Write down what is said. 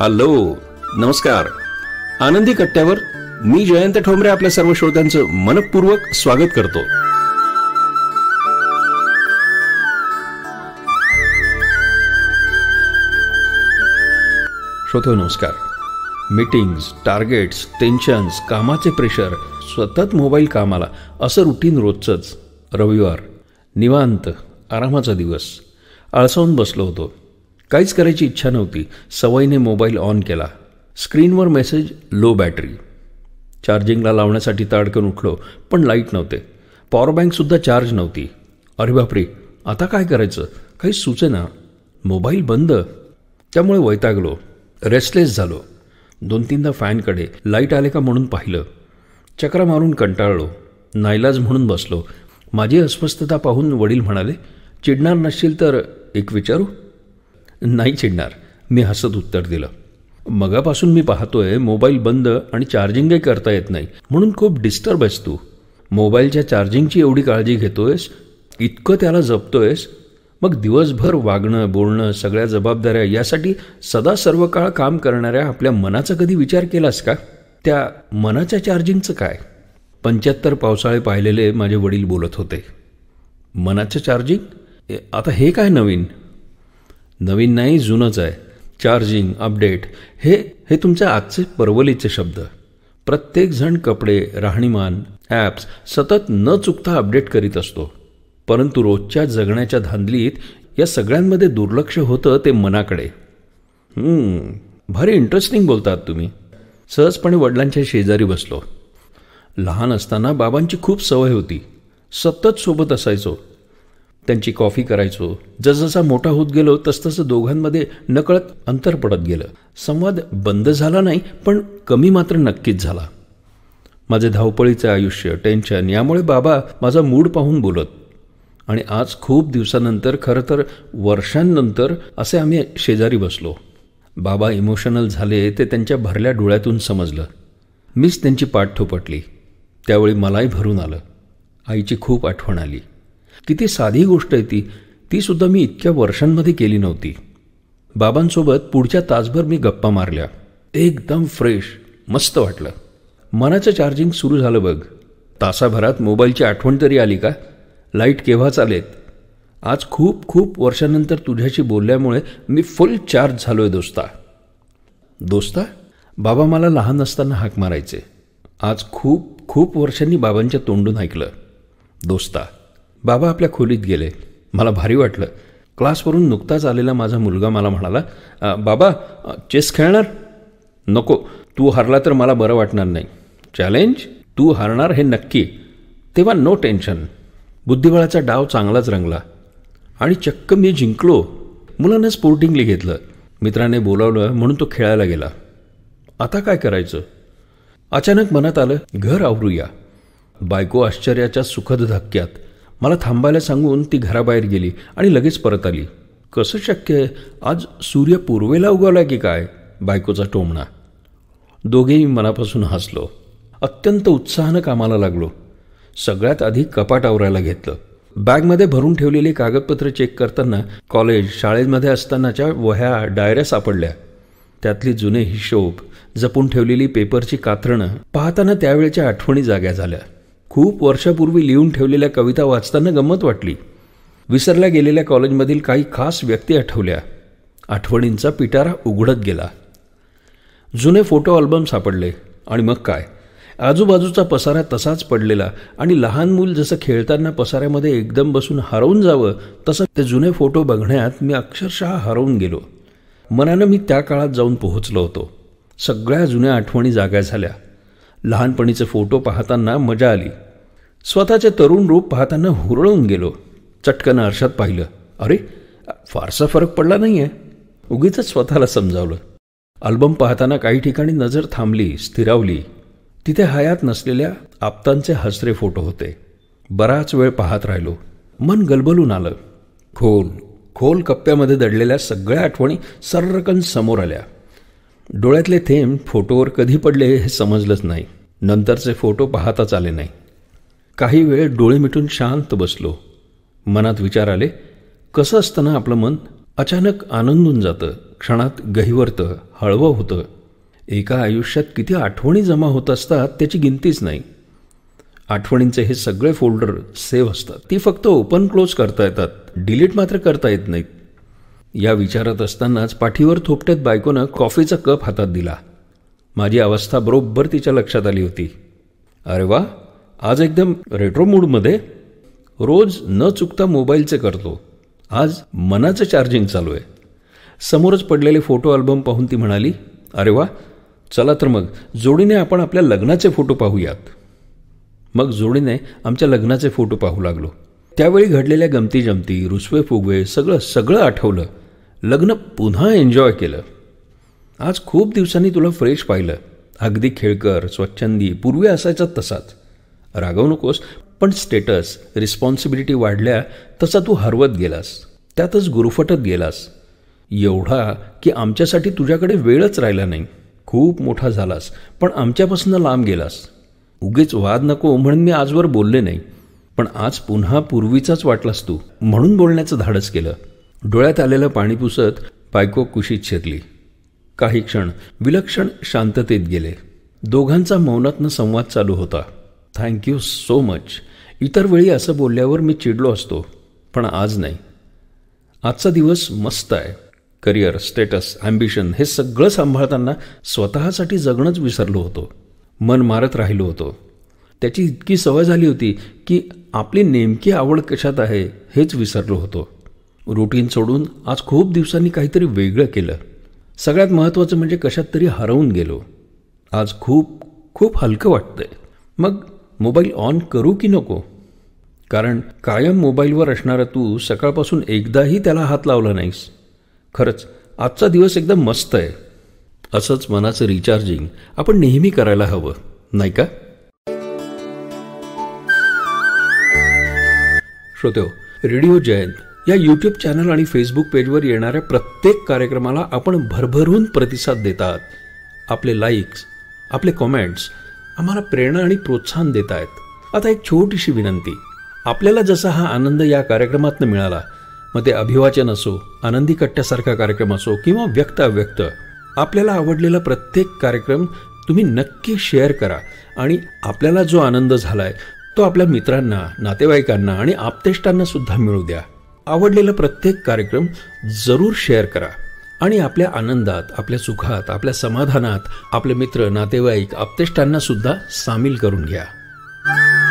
hello नमस्कार आनंदी कट्ट्यावर मी जयंत ठोंबरे आपल्या सर्व श्रोत्यांचं मनपूर्वक स्वागत करतो श्रोतो नमस्कार मीटिंग्स टार्गेट्स टेन्शन्स कामाचे प्रेशर सतत मोबाईल कामाला असं रुटीन रोजचंच रविवार निवांत आरामाचा दिवस आळसावून बसलो होतो काहीच करायची इच्छा नव्हती सवयीने मोबाईल ऑन केला स्क्रीनवर मेसेज लो बॅटरी चार्जिंगला लावण्यासाठी ताडकन उठलो पण लाईट नव्हते पॉवर बँकसुद्धा चार्ज नव्हती अरे बापरे आता काय करायचं काही सुचे ना मोबाईल बंद त्यामुळे वैतागलो रेस्टलेस झालो दोन तीनदा फॅनकडे लाईट आले का म्हणून पाहिलं चक्र मारून कंटाळलो नाईलाज म्हणून बसलो माझी अस्वस्थता पाहून वडील म्हणाले चिडणार नसशील तर एक विचारू नाही चिडणार मी हसत उत्तर दिलं मगापासून मी पाहतोय मोबाईल बंद आणि चार्जिंगही करता येत नाही म्हणून खूप डिस्टर्ब आहेस तू मोबाईलच्या चार्जिंगची एवढी काळजी घेतोयस इतकं त्याला जपतोयस मग दिवसभर वागणं बोलणं सगळ्या जबाबदाऱ्या यासाठी सदा सर्व काळ काम करणाऱ्या आपल्या मनाचा कधी विचार केलास का त्या मनाच्या चार्जिंगचं काय पंच्याहत्तर पावसाळे पाहिलेले माझे वडील बोलत होते मनाचं चार्जिंग आता हे काय नवीन नवीन नाही जुनंच आहे चार्जिंग अपडेट हे हे तुमच्या आजचे परवलीचे शब्द प्रत्येकजण कपडे राहणीमान ॲप्स सतत न चुकता अपडेट करीत असतो परंतु रोजच्या जगण्याच्या धांदलीत या सगळ्यांमध्ये दुर्लक्ष होतं ते मनाकडे भारी इंटरेस्टिंग बोलतात तुम्ही सहजपणे वडिलांच्या शेजारी बसलो लहान असताना बाबांची खूप सवय होती सतत सोबत असायचो त्यांची कॉफी करायचो जसजसा मोठा होत गेलो तसतसं दोघांमध्ये नकळत अंतर पडत गेलं संवाद बंद झाला नाही पण कमी मात्र नक्कीच झाला माझे धावपळीचं आयुष्य टेन्शन यामुळे बाबा माझा मूड पाहून बोलत आणि आज खूप दिवसानंतर खरं तर वर्षांनंतर असे आम्ही शेजारी बसलो बाबा इमोशनल झाले ते त्यांच्या भरल्या डोळ्यातून समजलं मीच त्यांची पाठ थोपटली त्यावेळी मलाही भरून आलं आईची खूप आठवण आली किती साधी गोष्ट आहे ती तीसुद्धा मी इतक्या वर्षांमध्ये केली नव्हती बाबांसोबत पुढच्या तासभर मी गप्पा मारल्या एकदम फ्रेश मस्त वाटलं मनाचं चार्जिंग सुरू झालं बघ तासाभरात मोबाईलची आठवण तरी आली का लाईट केव्हा चालेत आज खूप खूप वर्षानंतर तुझ्याशी बोलल्यामुळे मी फुल चार्ज झालो आहे दोस्ता दोस्ता बाबा मला लहान असताना हाक मारायचे आज खूप खूप वर्षांनी बाबांच्या तोंडून ऐकलं दोस्ता बाबा आपल्या खोलीत गेले मला भारी वाटलं क्लासवरून नुकताच आलेला माझा मुलगा मला म्हणाला बाबा चेस खेळणार नको तू हारला तर मला बरं वाटणार नाही चॅलेंज तू हरणार हे नक्की तेव्हा नो टेन्शन बुद्धिबळाचा डाव चांगलाच रंगला आणि चक्क मी जिंकलो मुलानं स्पोर्टिंगली घेतलं मित्राने बोलावलं म्हणून तो खेळायला गेला आता काय करायचं अचानक मनात आलं घर आवरूया बायको आश्चर्याच्या सुखद धक्क्यात मला थांबायला सांगून ती घराबाहेर गेली आणि लगेच परत आली कसं शक्य आहे आज सूर्य पूर्वेला उगवला की काय बायकोचा टोमणा दोघेही मनापासून हसलो अत्यंत उत्साहानं कामाला लागलो सगळ्यात आधी कपाट आवरायला घेतलं बॅगमध्ये भरून ठेवलेली कागदपत्र चेक करताना कॉलेज शाळेमध्ये असतानाच्या वह्या डायऱ्या सापडल्या त्यातली जुने हिशोब जपून ठेवलेली पेपरची कातरणं पाहताना त्यावेळेच्या आठवणी जाग्या झाल्या खूप वर्षापूर्वी लिहून ठेवलेल्या कविता वाचताना गंमत वाटली विसरल्या गेलेल्या कॉलेजमधील काही खास व्यक्ती आठवल्या आठवणींचा पिटारा उघडत गेला जुने फोटो अल्बम सापडले आणि मग काय आजूबाजूचा पसारा तसाच पडलेला आणि लहान मूल जसं खेळताना पसाऱ्यामध्ये एकदम बसून हरवून जावं तसं ते जुने फोटो बघण्यात मी अक्षरशः हरवून गेलो मनानं मी त्या काळात जाऊन पोहोचलो होतो सगळ्या जुन्या आठवणी जाग्या झाल्या लहानपणीचे फोटो पाहताना मजा आली स्वतःचे तरुण रूप पाहताना हुरळून गेलो चटकन आरशात पाहिलं अरे फारसा फरक पडला नाहीये उगीच स्वतःला समजावलं अल्बम पाहताना काही ठिकाणी नजर थांबली स्थिरावली तिथे हयात नसलेल्या आपतांचे हसरे फोटो होते बराच वेळ पाहत राहिलो मन गलबलून आलं खोल खोल कप्प्यामध्ये दडलेल्या सगळ्या आठवणी सर्रकन समोर आल्या डोळ्यातले थेंब फोटोवर कधी पडले हे समजलंच नाही नंतरचे फोटो पाहताच आले नाही काही वेळ डोळे मिटून शांत बसलो मनात विचार आले कसं असताना आपलं मन अचानक आनंदून जातं क्षणात गहिवरतं हळवं होतं एका आयुष्यात किती आठवणी जमा होत असतात त्याची गिनतीच नाही आठवणींचे हे सगळे फोल्डर सेव्ह असतात ती फक्त ओपन क्लोज करता येतात डिलीट मात्र करता येत नाहीत या विचारत असतानाच पाठीवर थोपट्यात बायकोनं कॉफीचा कप हातात दिला माझी अवस्था बरोबर तिच्या लक्षात आली होती अरे वा आज एकदम रेट्रो मूडमध्ये रोज न चुकता मोबाईलचे करतो आज मनाचं चार्जिंग चालू आहे समोरच पडलेले फोटो अल्बम पाहून ती म्हणाली अरे वा चला तर मग जोडीने आपण आपल्या लग्नाचे फोटो पाहूयात मग जोडीने आमच्या लग्नाचे फोटो पाहू लागलो त्यावेळी घडलेल्या गमती जमती रुसवे फुगवे सगळं सगळं आठवलं लग्न पुन्हा एन्जॉय केलं आज खूप दिवसांनी तुला फ्रेश पाहिलं अगदी खेळकर स्वच्छंदी पूर्वी असायचा तसाच रागवू नकोस पण स्टेटस रिस्पॉन्सिबिलिटी वाढल्या तसा तू हरवत गेलास त्यातच गुरफटत गेलास एवढा की आमच्यासाठी तुझ्याकडे वेळच राहिला नाही खूप मोठा झालास पण आमच्यापासून लांब गेलास उगेच वाद नको म्हणून मी आजवर बोलले नाही पण आज पुन्हा पूर्वीचाच वाटलास तू म्हणून बोलण्याचं धाडस केलं डोळ्यात आलेलं पाणी पुसत बायको कुशीत शिरली काही क्षण विलक्षण शांततेत गेले दोघांचा मौनातनं संवाद चालू होता थँक्यू सो मच इतर वेळी असं बोलल्यावर मी चिडलो असतो पण आज नाही आजचा दिवस मस्त आहे करिअर स्टेटस ॲम्बिशन हे सगळं सांभाळताना स्वतःसाठी जगणंच विसरलो होतो मन मारत राहिलो होतो त्याची इतकी सवय झाली होती की आपली नेमकी आवड कशात आहे हेच विसरलो होतो रुटीन सोडून आज खूप दिवसांनी काहीतरी वेगळं केलं सगळ्यात महत्त्वाचं म्हणजे कशात तरी हरवून गेलो आज खूप खूप हलकं वाटतंय मग मोबाईल ऑन करू की नको कारण कायम मोबाईलवर असणारा तू सकाळपासून एकदाही त्याला हात लावला नाहीस खरंच आजचा दिवस एकदम मस्त आहे असंच मनाचं रिचार्जिंग आपण नेहमी करायला हवं नाही का श्रोते रेडिओ जयंत या यूट्यूब चॅनल आणि फेसबुक पेजवर येणाऱ्या प्रत्येक कार्यक्रमाला आपण भरभरून प्रतिसाद देतात आपले लाईक्स आपले कॉमेंट्स आम्हाला प्रेरणा आणि प्रोत्साहन देत आहेत आता एक छोटीशी विनंती आपल्याला जसा हा आनंद या कार्यक्रमातनं मिळाला मग ते अभिवाचन असो आनंदी कट्ट्यासारखा कार्यक्रम असो किंवा व्यक्त अव्यक्त आपल्याला आवडलेला प्रत्येक कार्यक्रम तुम्ही नक्की शेअर करा आणि आपल्याला जो आनंद झाला तो आपल्या मित्रांना नातेवाईकांना आणि आपतेष्टांना सुद्धा मिळू द्या आवडलेला प्रत्येक कार्यक्रम जरूर शेअर करा आणि आपल्या आनंदात आपल्या सुखात आपल्या समाधानात आपले मित्र नातेवाईक आपतेष्टांना सुद्धा सामील करून घ्या